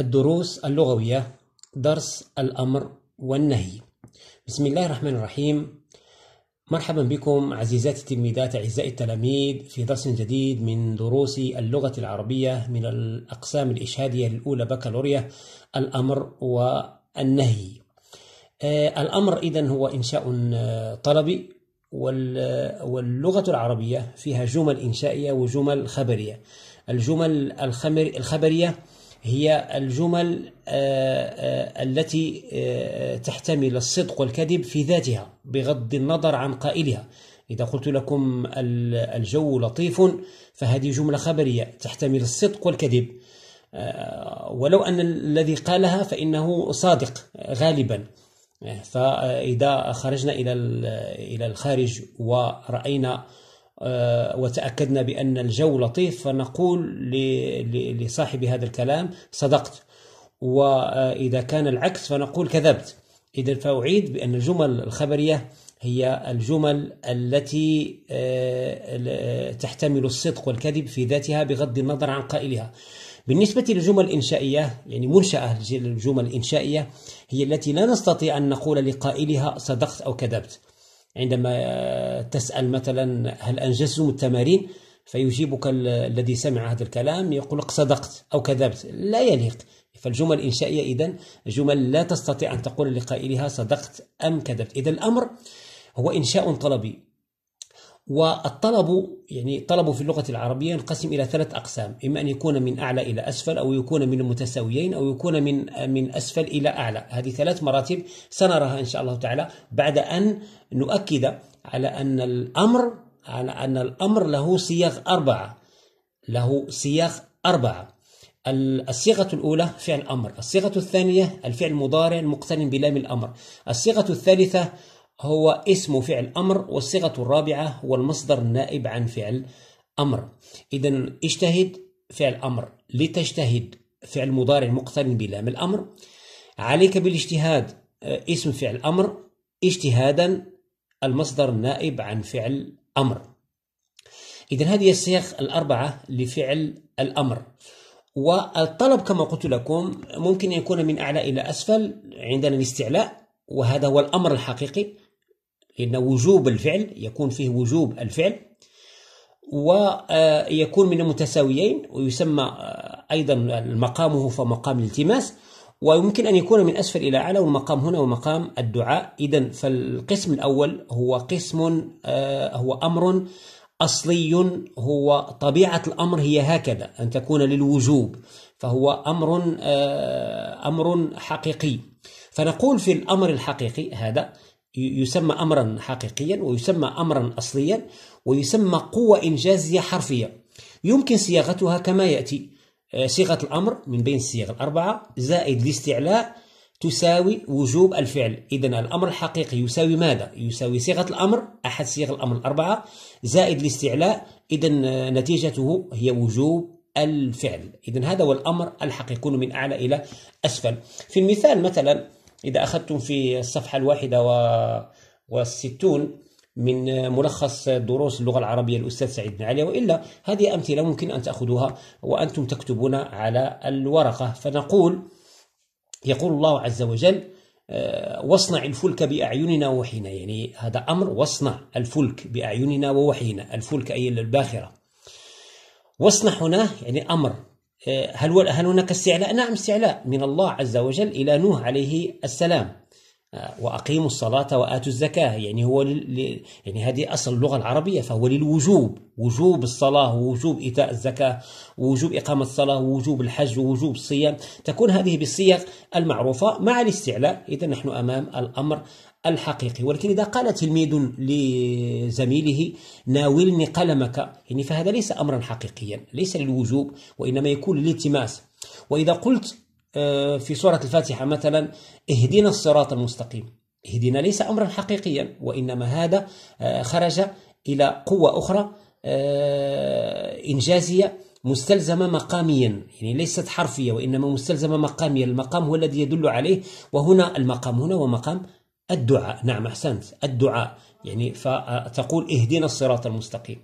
الدروس اللغوية درس الأمر والنهي بسم الله الرحمن الرحيم مرحبا بكم عزيزاتي التلميذات أعزائي التلاميذ في درس جديد من دروس اللغة العربية من الأقسام الإشهادية الأولى بكالوريا الأمر والنهي آه، الأمر إذا هو إنشاء آه، طلبي واللغة العربية فيها جمل إنشائية وجمل خبرية الجمل الخبرية هي الجمل آه، آه، التي آه، تحتمل الصدق والكذب في ذاتها بغض النظر عن قائلها إذا قلت لكم الجو لطيف فهذه جملة خبرية تحتمل الصدق والكذب ولو أن الذي قالها فإنه صادق غالبا فإذا خرجنا إلى الخارج ورأينا آه، وتأكدنا بأن الجو لطيف فنقول لصاحب هذا الكلام صدقت وإذا كان العكس فنقول كذبت إذا فأعيد بأن الجمل الخبرية هي الجمل التي آه، آه، تحتمل الصدق والكذب في ذاتها بغض النظر عن قائلها بالنسبة للجمل الإنشائية يعني منشأة الجمل الإنشائية هي التي لا نستطيع أن نقول لقائلها صدقت أو كذبت عندما تسأل مثلا هل أنجزتم التمارين فيجيبك الذي سمع هذا الكلام يقول لك صدقت أو كذبت لا يليق فالجمل الإنشائية إذا جمل لا تستطيع أن تقول لقائلها صدقت أم كذبت إذا الأمر هو إنشاء طلبي والطلب يعني طلب في اللغة العربية ينقسم إلى ثلاث أقسام إما أن يكون من أعلى إلى أسفل أو يكون من المتساويين أو يكون من من أسفل إلى أعلى هذه ثلاث مراتب سنراها إن شاء الله تعالى بعد أن نؤكد على أن الأمر على أن الأمر له صيغ أربعة له صيغ أربعة الصيغة الأولى فعل أمر الصيغة الثانية الفعل المضارع المقترن بلام الأمر الصيغة الثالثة هو اسم فعل أمر والصيغة الرابعة هو المصدر النائب عن فعل أمر إذا اجتهد فعل أمر لتجتهد فعل مضارع مقترن بلام الأمر عليك بالاجتهاد آه، اسم فعل أمر اجتهادا المصدر نائب عن فعل أمر إذا هذه السياق الأربعة لفعل الأمر والطلب كما قلت لكم ممكن أن يكون من أعلى إلى أسفل عندنا الاستعلاء وهذا هو الأمر الحقيقي لأن وجوب الفعل يكون فيه وجوب الفعل ويكون من المتساويين ويسمى أيضا مقامه فمقام الالتماس ويمكن أن يكون من أسفل إلى أعلى والمقام هنا ومقام الدعاء إذا فالقسم الأول هو قسم آه، هو أمر أصلي هو طبيعة الأمر هي هكذا أن تكون للوجوب فهو أمر آه، أمر حقيقي فنقول في الأمر الحقيقي هذا يسمى أمرا حقيقيا ويسمى أمرا أصليا ويسمى قوة إنجازية حرفية يمكن صياغتها كما يأتي آه، صيغة الأمر من بين الصيغ الأربعة زائد الاستعلاء تساوي وجوب الفعل إذا الأمر الحقيقي يساوي ماذا؟ يساوي صيغة الأمر أحد صيغ الأمر الأربعة زائد الاستعلاء إذا آه، نتيجته هي وجوب الفعل إذا هذا هو الأمر الحقيقي يكون من أعلى إلى أسفل في المثال مثلا إذا أخذتم في الصفحة الواحدة و... والستون من ملخص دروس اللغة العربية الأستاذ سعيد بن علي وإلا هذه أمثلة ممكن أن تأخذوها وأنتم تكتبون على الورقة فنقول يقول الله عز وجل آه، واصنع الفلك بأعيننا ووحينا يعني هذا أمر واصنع الفلك بأعيننا ووحينا الفلك أي الباخرة واصنع هنا يعني أمر آه، هل هل هناك استعلاء؟ نعم استعلاء من الله عز وجل إلى نوح عليه السلام واقيموا الصلاه واتوا الزكاه يعني هو لل... يعني هذه اصل اللغه العربيه فهو للوجوب وجوب الصلاه ووجوب ايتاء الزكاه ووجوب اقامه الصلاه ووجوب الحج ووجوب الصيام تكون هذه بالصيغ المعروفه مع الاستعلاء اذا نحن امام الامر الحقيقي ولكن إذا قال تلميذ لزميله ناولني قلمك يعني فهذا ليس أمرا حقيقيا ليس للوجوب وإنما يكون للالتماس وإذا قلت آه، في سورة الفاتحة مثلا اهدنا الصراط المستقيم اهدنا ليس أمرا حقيقيا وإنما هذا آه، خرج إلى قوة أخرى آه، إنجازية مستلزمة مقاميا يعني ليست حرفية وإنما مستلزمة مقاميا المقام هو الذي يدل عليه وهنا المقام هنا ومقام الدعاء نعم أحسنت الدعاء يعني فتقول اهدنا الصراط المستقيم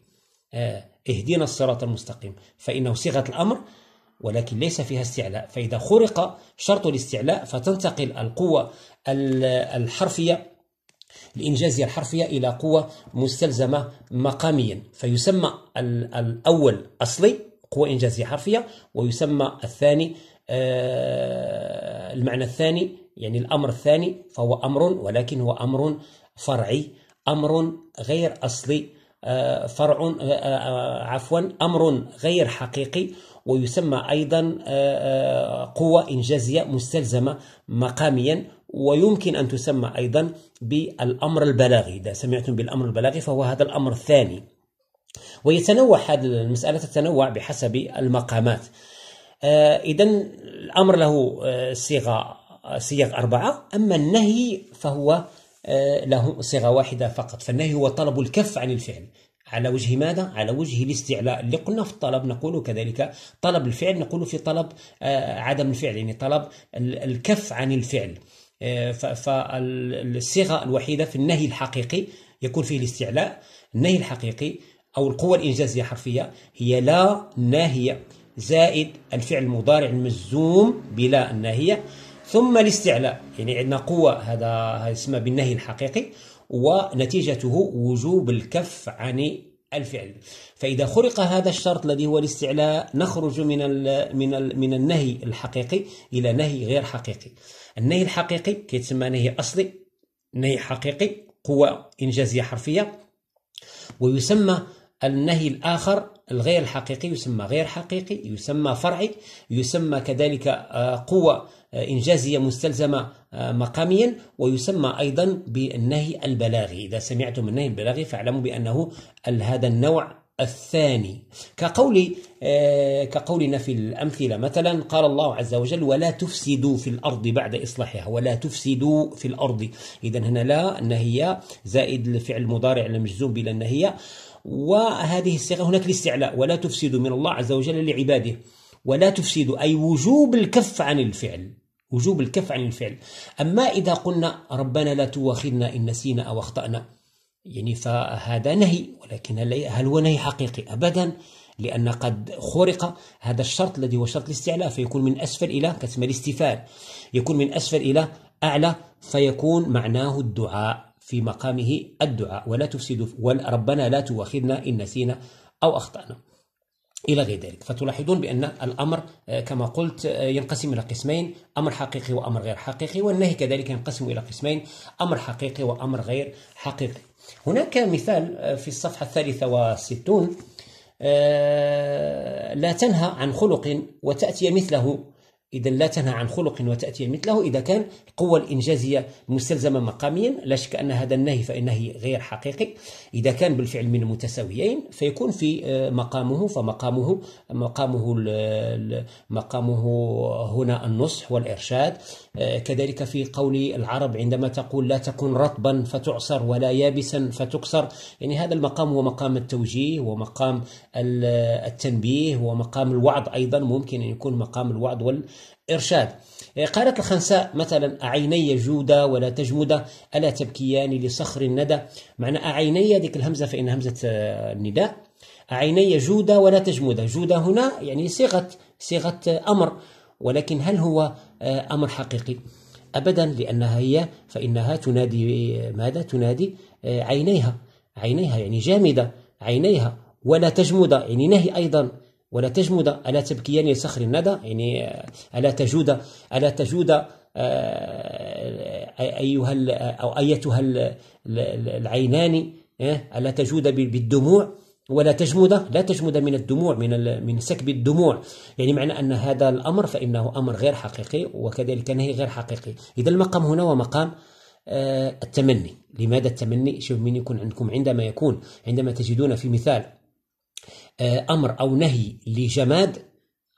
اهدنا الصراط المستقيم فإنه صيغة الأمر ولكن ليس فيها استعلاء فإذا خرق شرط الاستعلاء فتنتقل القوة الحرفية الإنجازية الحرفية إلى قوة مستلزمة مقاميا فيسمى الأول أصلي قوة إنجازية حرفية ويسمى الثاني آه، المعنى الثاني يعني الأمر الثاني فهو أمر ولكن هو أمر فرعي أمر غير أصلي آه، فرع آه، آه، عفوا أمر غير حقيقي ويسمى أيضا قوة إنجازية مستلزمة مقاميا ويمكن أن تسمى أيضا بالأمر البلاغي إذا سمعتم بالأمر البلاغي فهو هذا الأمر الثاني ويتنوع هذه المسألة تتنوع بحسب المقامات إذا الأمر له صيغة صيغ أربعة أما النهي فهو آه، له صيغة واحدة فقط فالنهي هو طلب الكف عن الفعل على وجه ماذا؟ على وجه الاستعلاء اللي قلنا في الطلب نقول كذلك طلب الفعل نقول في طلب آه، عدم الفعل يعني طلب الكف عن الفعل آه، فالصيغة الوحيدة في النهي الحقيقي يكون فيه الاستعلاء النهي الحقيقي أو القوة الإنجازية حرفية هي لا ناهية زائد الفعل المضارع المجزوم بلا الناهية ثم الاستعلاء يعني عندنا قوة هذا يسمى بالنهي الحقيقي ونتيجته وجوب الكف عن الفعل فإذا خرق هذا الشرط الذي هو الاستعلاء نخرج من ال من ال من النهي الحقيقي إلى نهي غير حقيقي النهي الحقيقي كيتسمى نهي أصلي نهي حقيقي قوة إنجازية حرفية ويسمى النهي الآخر الغير الحقيقي يسمى غير حقيقي يسمى فرعي يسمى كذلك آه، قوة آه، إنجازية مستلزمة آه، مقاميا ويسمى أيضا بالنهي البلاغي إذا سمعتم النهي البلاغي فاعلموا بأنه هذا النوع الثاني كقول كقولنا في الأمثلة مثلا قال الله عز وجل ولا تفسدوا في الأرض بعد إصلاحها ولا تفسدوا في الأرض إذا هنا لا النهي زائد الفعل المضارع المجزوم بلا النهي وهذه الصيغة هناك الاستعلاء ولا تفسد من الله عز وجل لعباده ولا تفسد أي وجوب الكف عن الفعل وجوب الكف عن الفعل أما إذا قلنا ربنا لا تواخذنا إن نسينا أو أخطأنا يعني فهذا نهي ولكن هل هو نهي حقيقي أبدا لأن قد خرق هذا الشرط الذي هو شرط الاستعلاء فيكون من أسفل إلى كتم الاستفال يكون من أسفل إلى أعلى فيكون معناه الدعاء في مقامه الدعاء ولا تفسد ربنا لا تؤاخذنا إن نسينا أو أخطأنا إلى غير ذلك فتلاحظون بأن الأمر آه، كما قلت آه، ينقسم إلى قسمين أمر حقيقي وأمر غير حقيقي والنهي كذلك ينقسم إلى قسمين أمر حقيقي وأمر غير حقيقي هناك مثال آه، في الصفحة الثالثة وستون لا تنهى عن خلق وتأتي مثله إذا لا تنهى عن خلق وتأتي مثله إذا كان القوة الإنجازية مستلزمة مقاميا لا شك أن هذا النهي فإنه غير حقيقي إذا كان بالفعل من المتساويين فيكون في آه، مقامه فمقامه مقامه مقامه هنا النصح والإرشاد آه، كذلك في قول العرب عندما تقول لا تكن رطبا فتعصر ولا يابسا فتكسر يعني هذا المقام هو مقام التوجيه ومقام التنبيه ومقام الوعظ أيضا ممكن أن يكون مقام الوعظ وال إرشاد إيه، قالت الخنساء مثلا أعيني جودة ولا تجمدة ألا تبكيان لصخر الندى معنى أعيني ذيك الهمزة فإن همزة آه، النداء أعيني جودة ولا تجمدة جودة هنا يعني صيغة صيغة آه، أمر ولكن هل هو آه، أمر حقيقي أبدا لأنها هي فإنها تنادي ماذا تنادي عينيها عينيها يعني جامدة عينيها ولا تجمدة يعني نهي أيضا ولا تجمد ألا تبكيان لصخر الندى يعني آه، ألا تجود ألا تجود آه، آه، أيها أو أيتها العينان ألا تجود بالدموع ولا تجمد لا تجمد من الدموع من من سكب الدموع يعني معنى أن هذا الأمر فإنه أمر غير حقيقي وكذلك نهي غير حقيقي إذا المقام هنا هو مقام التمني لماذا التمني شوف من يكون عندكم عندما يكون عندما تجدون في مثال آه، أمر أو نهي لجماد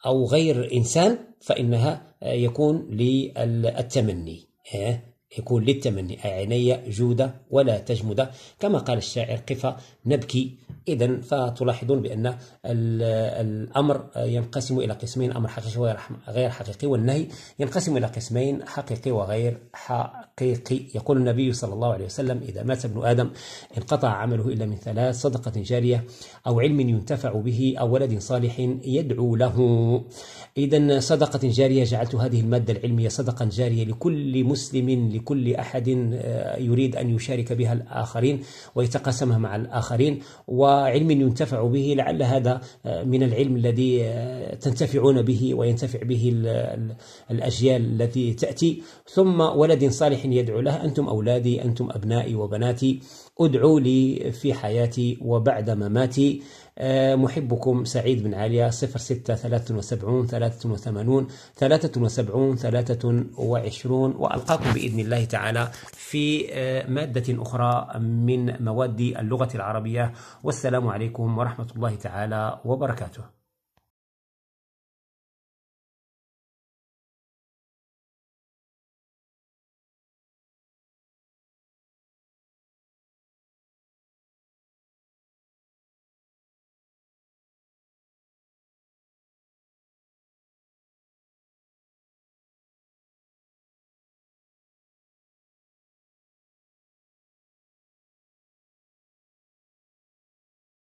أو غير إنسان فإنها آه، يكون للتمني آه، يكون للتمني عيني جودة ولا تجمد كما قال الشاعر قفا نبكي إذا فتلاحظون بأن الأمر ينقسم إلى قسمين أمر حقيقي وغير حقيقي والنهي ينقسم إلى قسمين حقيقي وغير حقيقي يقول النبي صلى الله عليه وسلم إذا مات ابن آدم انقطع عمله إلا من ثلاث صدقة جارية أو علم ينتفع به أو ولد صالح يدعو له إذا صدقة جارية جعلت هذه المادة العلمية صدقة جارية لكل مسلم لكل أحد آه، يريد أن يشارك بها الآخرين ويتقاسمها مع الآخرين وعلم ينتفع به لعل هذا آه، من العلم الذي آه، تنتفعون به وينتفع به الأجيال التي تأتي ثم ولد صالح يدعو له أنتم أولادي أنتم أبنائي وبناتي ادعوا لي في حياتي وبعد مماتي ما آه، محبكم سعيد بن عليا 06 73 83 73 23 وألقاكم بإذن الله تعالى في آه، مادة أخرى من مواد اللغة العربية والسلام عليكم ورحمة الله تعالى وبركاته